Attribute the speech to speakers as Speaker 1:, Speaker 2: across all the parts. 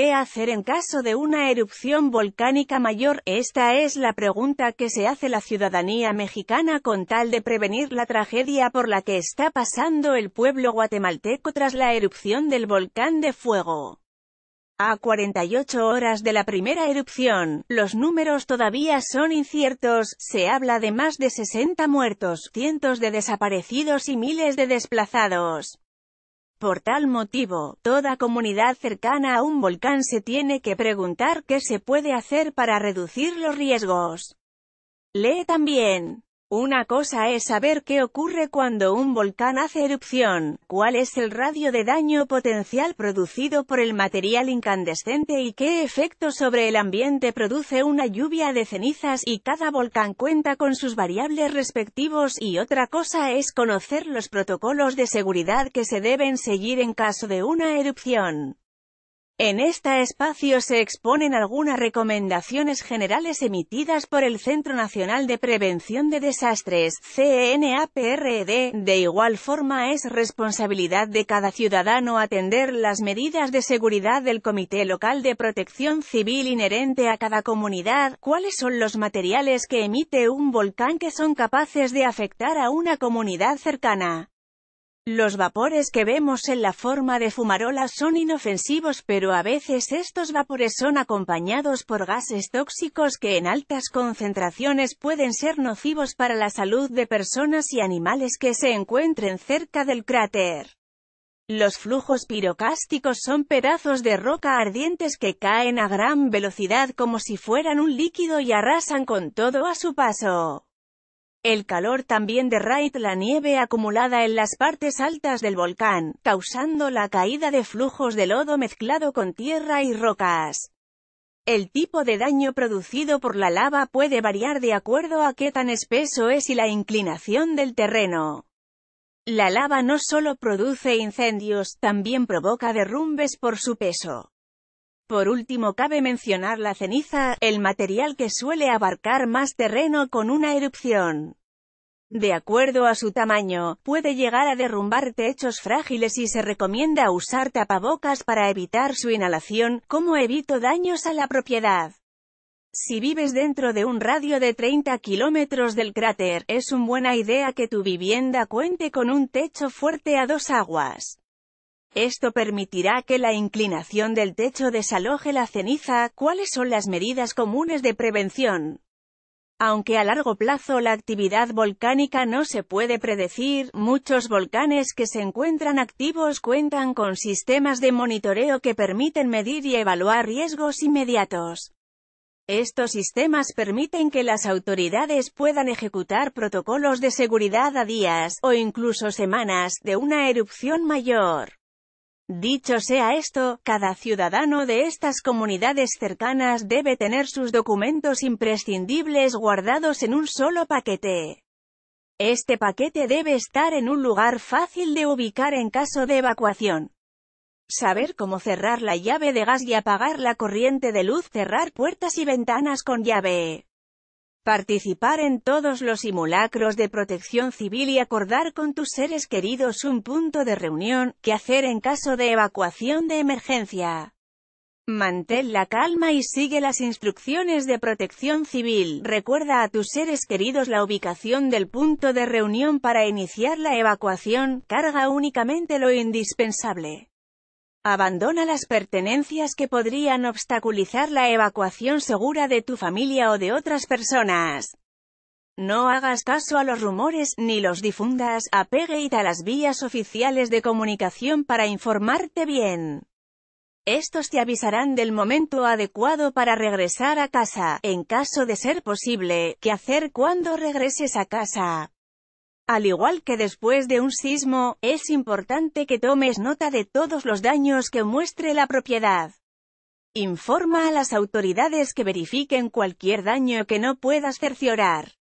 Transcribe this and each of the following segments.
Speaker 1: ¿Qué hacer en caso de una erupción volcánica mayor? Esta es la pregunta que se hace la ciudadanía mexicana con tal de prevenir la tragedia por la que está pasando el pueblo guatemalteco tras la erupción del volcán de fuego. A 48 horas de la primera erupción, los números todavía son inciertos, se habla de más de 60 muertos, cientos de desaparecidos y miles de desplazados. Por tal motivo, toda comunidad cercana a un volcán se tiene que preguntar qué se puede hacer para reducir los riesgos. Lee también. Una cosa es saber qué ocurre cuando un volcán hace erupción, cuál es el radio de daño potencial producido por el material incandescente y qué efecto sobre el ambiente produce una lluvia de cenizas y cada volcán cuenta con sus variables respectivos y otra cosa es conocer los protocolos de seguridad que se deben seguir en caso de una erupción. En este espacio se exponen algunas recomendaciones generales emitidas por el Centro Nacional de Prevención de Desastres, CNAPRD. E de igual forma es responsabilidad de cada ciudadano atender las medidas de seguridad del Comité Local de Protección Civil inherente a cada comunidad, cuáles son los materiales que emite un volcán que son capaces de afectar a una comunidad cercana. Los vapores que vemos en la forma de fumarolas son inofensivos pero a veces estos vapores son acompañados por gases tóxicos que en altas concentraciones pueden ser nocivos para la salud de personas y animales que se encuentren cerca del cráter. Los flujos pirocásticos son pedazos de roca ardientes que caen a gran velocidad como si fueran un líquido y arrasan con todo a su paso. El calor también derrite la nieve acumulada en las partes altas del volcán, causando la caída de flujos de lodo mezclado con tierra y rocas. El tipo de daño producido por la lava puede variar de acuerdo a qué tan espeso es y la inclinación del terreno. La lava no solo produce incendios, también provoca derrumbes por su peso. Por último cabe mencionar la ceniza, el material que suele abarcar más terreno con una erupción. De acuerdo a su tamaño, puede llegar a derrumbar techos frágiles y se recomienda usar tapabocas para evitar su inhalación, como evito daños a la propiedad. Si vives dentro de un radio de 30 kilómetros del cráter, es una buena idea que tu vivienda cuente con un techo fuerte a dos aguas. Esto permitirá que la inclinación del techo desaloje la ceniza. ¿Cuáles son las medidas comunes de prevención? Aunque a largo plazo la actividad volcánica no se puede predecir, muchos volcanes que se encuentran activos cuentan con sistemas de monitoreo que permiten medir y evaluar riesgos inmediatos. Estos sistemas permiten que las autoridades puedan ejecutar protocolos de seguridad a días, o incluso semanas, de una erupción mayor. Dicho sea esto, cada ciudadano de estas comunidades cercanas debe tener sus documentos imprescindibles guardados en un solo paquete. Este paquete debe estar en un lugar fácil de ubicar en caso de evacuación. Saber cómo cerrar la llave de gas y apagar la corriente de luz, cerrar puertas y ventanas con llave participar en todos los simulacros de protección civil y acordar con tus seres queridos un punto de reunión, que hacer en caso de evacuación de emergencia. Mantén la calma y sigue las instrucciones de protección civil. Recuerda a tus seres queridos la ubicación del punto de reunión para iniciar la evacuación, carga únicamente lo indispensable. Abandona las pertenencias que podrían obstaculizar la evacuación segura de tu familia o de otras personas. No hagas caso a los rumores, ni los difundas, apegue a las vías oficiales de comunicación para informarte bien. Estos te avisarán del momento adecuado para regresar a casa, en caso de ser posible, qué hacer cuando regreses a casa. Al igual que después de un sismo, es importante que tomes nota de todos los daños que muestre la propiedad. Informa a las autoridades que verifiquen cualquier daño que no puedas cerciorar.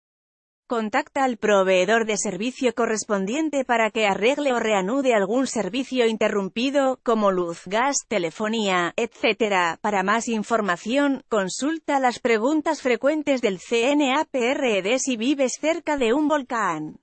Speaker 1: Contacta al proveedor de servicio correspondiente para que arregle o reanude algún servicio interrumpido, como luz, gas, telefonía, etc. Para más información, consulta las preguntas frecuentes del CNAPRD e si vives cerca de un volcán.